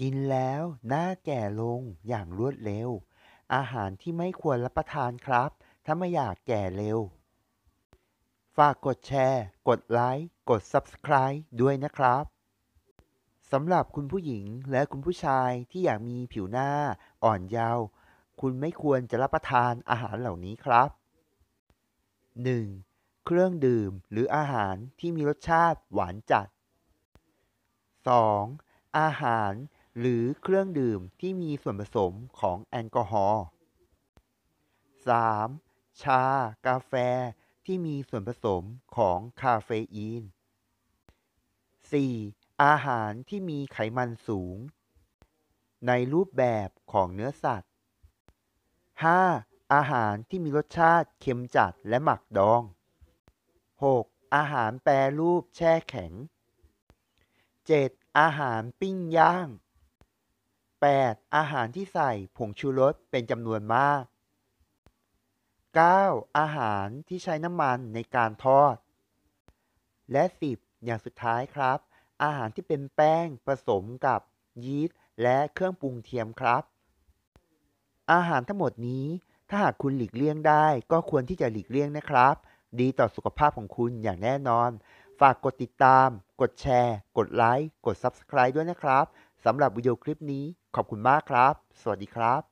กินแล้วหน้าแก่ลงอย่างรวดเร็ว อาหารที่ไม่ควรรับประทานครับ ถ้าไม่อยากแก่เร็ว ฝากกดแชร์ กดไลค์ กด Subscribe ด้วยนะครับสำหรับคุณผู้หญิงและคุณผู้ชายที่อยากมีผิวหน้าอ่อนเยาว์คุณไม่ควรจะรับประทานอาหารเหล่านี้ครับ 1. เครื่องดื่มหรืออาหารที่มีรสชาติหวานจัด 2. อาหารหรือเครื่องดื่มที่มีส่วนผสมของแอลกอฮอล์ 3. ชา กาแฟที่มีส่วนผสมของคาเฟอีน 4. อาหารที่มีไขมันสูง ในรูปแบบของเนื้อสัตว์ 5. อาหารที่มีรสชาติเค็มจัดและหมักดอง 6. อาหารแปรรูปแช่แข็ง 7. อาหารปิ้งย่าง 8. อาหารที่ใส่ผงชูรสเป็นจำนวนมาก 9. อาหารที่ใช้น้ำมันในการทอด และ 10. อย่างสุดท้ายครับ อาหารที่เป็นแป้ง ผสมกับยีสต์และเครื่องปรุงเทียมครับ อาหารทั้งหมดนี้ ถ้าหากคุณหลีกเลี่ยงได้ ก็ควรที่จะหลีกเลี่ยงนะครับ ดีต่อสุขภาพของคุณอย่างแน่นอน ฝากกดติดตาม กดแชร์ กดไลค์ กด Subscribe ด้วยนะครับสำหรับวิดีโอคลิปนี้ขอบคุณมากครับ สวัสดีครับ